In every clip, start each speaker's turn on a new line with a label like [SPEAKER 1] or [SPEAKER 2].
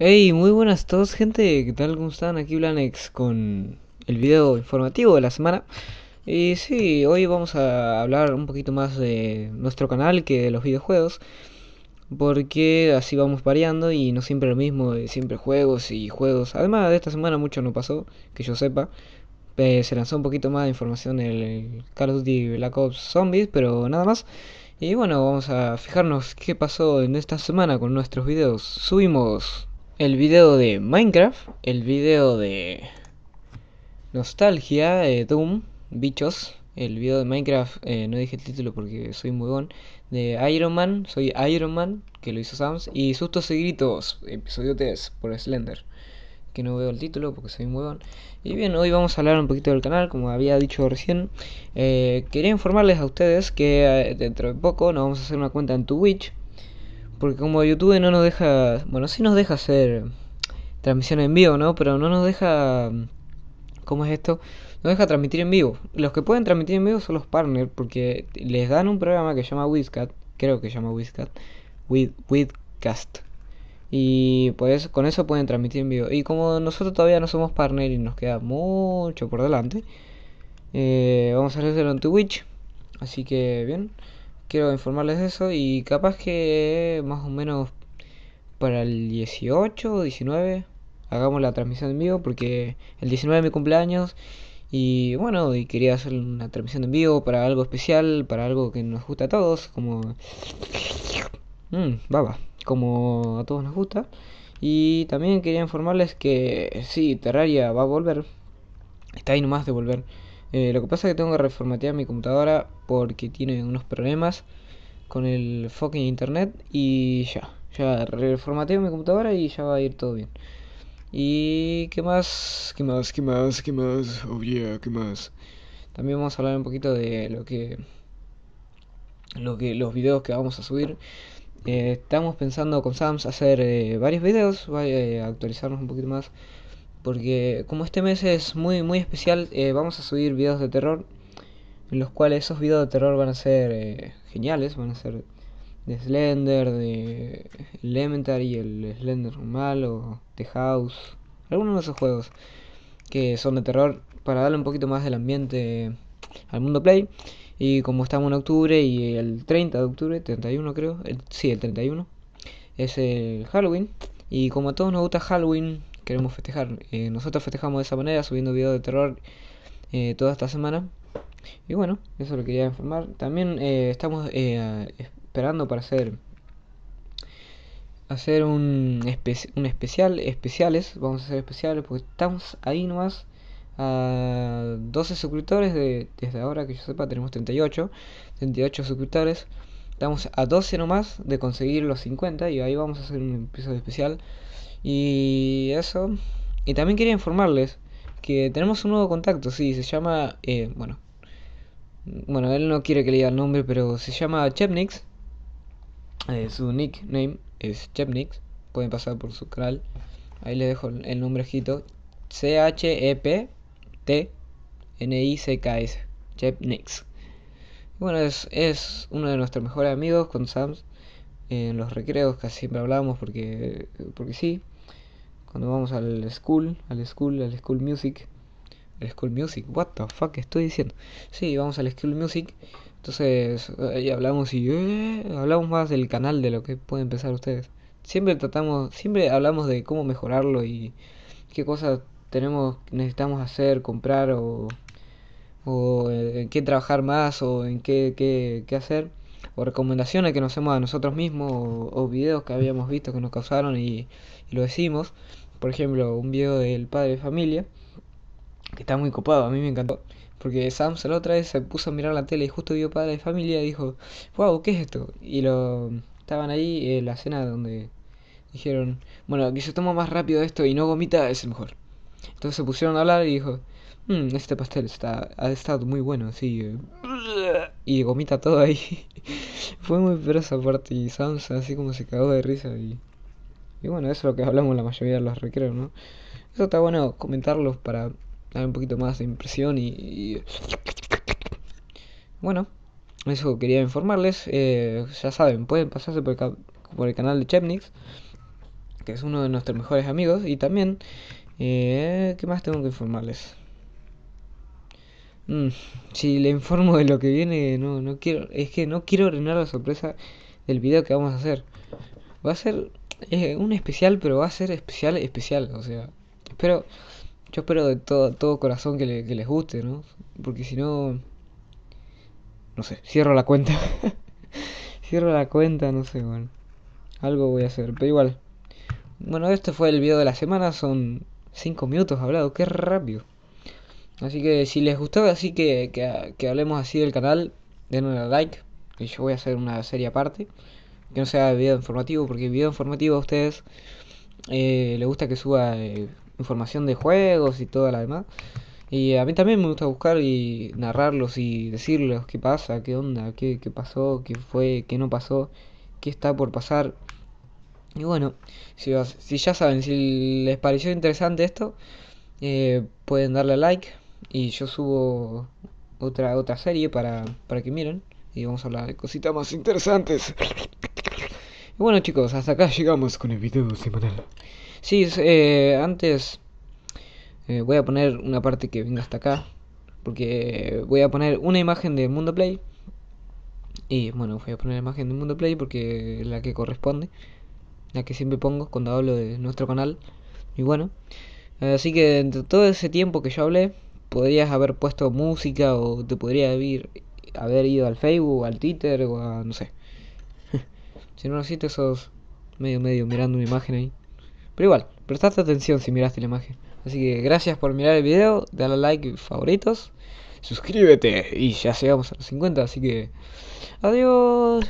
[SPEAKER 1] Hey, muy buenas a todos gente, ¿qué tal? ¿Cómo están? Aquí Blanex con el video informativo de la semana Y sí, hoy vamos a hablar un poquito más de nuestro canal que de los videojuegos Porque así vamos variando y no siempre lo mismo, siempre juegos y juegos Además de esta semana mucho no pasó, que yo sepa eh, Se lanzó un poquito más de información el Call of Duty Black Ops Zombies, pero nada más y bueno, vamos a fijarnos qué pasó en esta semana con nuestros videos. Subimos el video de Minecraft, el video de Nostalgia, eh, Doom, Bichos, el video de Minecraft, eh, no dije el título porque soy muy bon, de Iron Man, soy Iron Man, que lo hizo Sams, y Sustos y Gritos, episodio 3, por Slender, que no veo el título porque soy muy bon. Y bien, hoy vamos a hablar un poquito del canal, como había dicho recién, eh, quería informarles a ustedes que dentro de poco nos vamos a hacer una cuenta en Twitch, porque como YouTube no nos deja, bueno, sí nos deja hacer transmisión en vivo, ¿no? Pero no nos deja, ¿cómo es esto? No deja transmitir en vivo. Los que pueden transmitir en vivo son los partners, porque les dan un programa que se llama Wizcat, creo que se llama Wizcat, Wizcast. Y pues con eso pueden transmitir en vivo. Y como nosotros todavía no somos partner y nos queda mucho por delante, eh, vamos a hacerlo en Twitch. Así que bien quiero informarles de eso y capaz que más o menos para el 18 o 19 hagamos la transmisión en vivo porque el 19 es mi cumpleaños y bueno, y quería hacer una transmisión en vivo para algo especial, para algo que nos gusta a todos, como... Mm, baba, como a todos nos gusta. Y también quería informarles que sí, Terraria va a volver. Está ahí nomás de volver. Eh, lo que pasa es que tengo que reformatear mi computadora porque tiene unos problemas con el fucking internet y ya. Ya reformateo mi computadora y ya va a ir todo bien. Y qué más, qué más, qué más, qué más, oh yeah, qué más. También vamos a hablar un poquito de lo que, lo que los videos que vamos a subir. Eh, estamos pensando con Sams hacer eh, varios videos, va a actualizarnos un poquito más porque como este mes es muy muy especial, eh, vamos a subir videos de terror. En los cuales esos videos de terror van a ser eh, geniales. Van a ser de Slender, de Elementary, el Slender malo o The House. Algunos de esos juegos que son de terror para darle un poquito más del ambiente al mundo play. Y como estamos en octubre y el 30 de octubre, 31 creo, el, sí, el 31, es el Halloween. Y como a todos nos gusta Halloween, queremos festejar. Eh, nosotros festejamos de esa manera, subiendo videos de terror eh, toda esta semana. Y bueno, eso lo quería informar. También eh, estamos esperando para hacer hacer un, un especial, especiales, vamos a hacer especiales porque estamos ahí nomás a 12 suscriptores de, desde ahora que yo sepa tenemos 38 38 suscriptores estamos a 12 nomás de conseguir los 50 y ahí vamos a hacer un episodio especial y eso. Y también quería informarles que tenemos un nuevo contacto, sí, se llama... Eh, bueno. Bueno, él no quiere que le diga el nombre, pero se llama Chepnix. Eh, su nickname es Chepnix. Pueden pasar por su canal. Ahí les dejo el nombrejito. C-H-E-P-T-N-I-C-K-S. Chepnix. Bueno, es, es uno de nuestros mejores amigos con Sams. Eh, en los recreos casi siempre hablamos porque, porque sí. Cuando vamos al school, al school, al school music, al school music, what the fuck estoy diciendo. Sí, vamos al school music. Entonces ahí hablamos y eh, hablamos más del canal de lo que pueden pensar ustedes. Siempre tratamos, siempre hablamos de cómo mejorarlo y qué cosas tenemos, necesitamos hacer, comprar o, o eh, en qué trabajar más o en qué, qué, qué hacer o recomendaciones que nos hacemos a nosotros mismos o, videos que habíamos visto que nos causaron y lo decimos por ejemplo, un video del padre de familia, que está muy copado, a mí me encantó. Porque Samson la otra vez se puso a mirar la tele y justo vio padre de familia y dijo, wow, ¿qué es esto? Y lo estaban ahí en eh, la cena donde dijeron, bueno, que se toma más rápido esto y no gomita es el mejor. Entonces se pusieron a hablar y dijo, hmm, este pastel está, ha estado muy bueno, sí. Eh". Y gomita todo ahí. Fue muy esa parte y Samson así como se cagó de risa y... Y bueno, eso es lo que hablamos la mayoría de los recreos, ¿no? Eso está bueno comentarlos para dar un poquito más de impresión y... Bueno, eso quería informarles. Eh, ya saben, pueden pasarse por el, canal de Chepnix, que es uno de nuestros mejores amigos. Y también, eh, ¿qué más tengo que informarles? Mm, si le informo de lo que viene, no, quiero. Es que no quiero arruinar la sorpresa del video que vamos a hacer. Va a ser es eh, un especial, pero va a ser especial, especial. O sea, espero, yo espero de todo, todo corazón que, les guste, ¿no? Porque si no, no sé, cierro la cuenta. cierro la cuenta, no sé, bueno. Algo voy a hacer, pero igual. Bueno, este fue el video de la semana, son 5 minutos hablado, qué rápido. Así que si les gustaba así que, que, hablemos así del canal, denle a like, que yo voy a hacer una serie aparte que no sea video informativo, porque video informativo a ustedes eh, le gusta que suba eh, información de juegos y toda la demás. Y a mí también me gusta buscar y narrarlos y decirles qué pasa, qué onda, qué, qué pasó, qué fue, qué no pasó, qué está por pasar. Y bueno, si, si ya saben, si les pareció interesante esto, eh, pueden darle like y yo subo otra, otra serie para, para que miren y vamos a hablar de cositas más interesantes. Y bueno chicos, hasta acá llegamos con el video semanal. Sí, eh, antes eh, voy a poner una parte que venga hasta acá. Porque voy a poner una imagen de Mundo Play. Y bueno, voy a poner la imagen de Mundo Play porque es la que corresponde. La que siempre pongo cuando hablo de nuestro canal. Y bueno. Así que de todo ese tiempo que yo hablé, podrías haber puesto música o te podría haber, haber ido al Facebook, al Twitter o a no sé. Si no lo hiciste, sos medio, medio mirando una imagen ahí. Pero igual, prestaste atención si miraste la imagen. Así que gracias por mirar el video, dale like, favoritos, suscríbete y ya llegamos a los 50, así que adiós.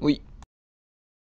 [SPEAKER 1] Uy.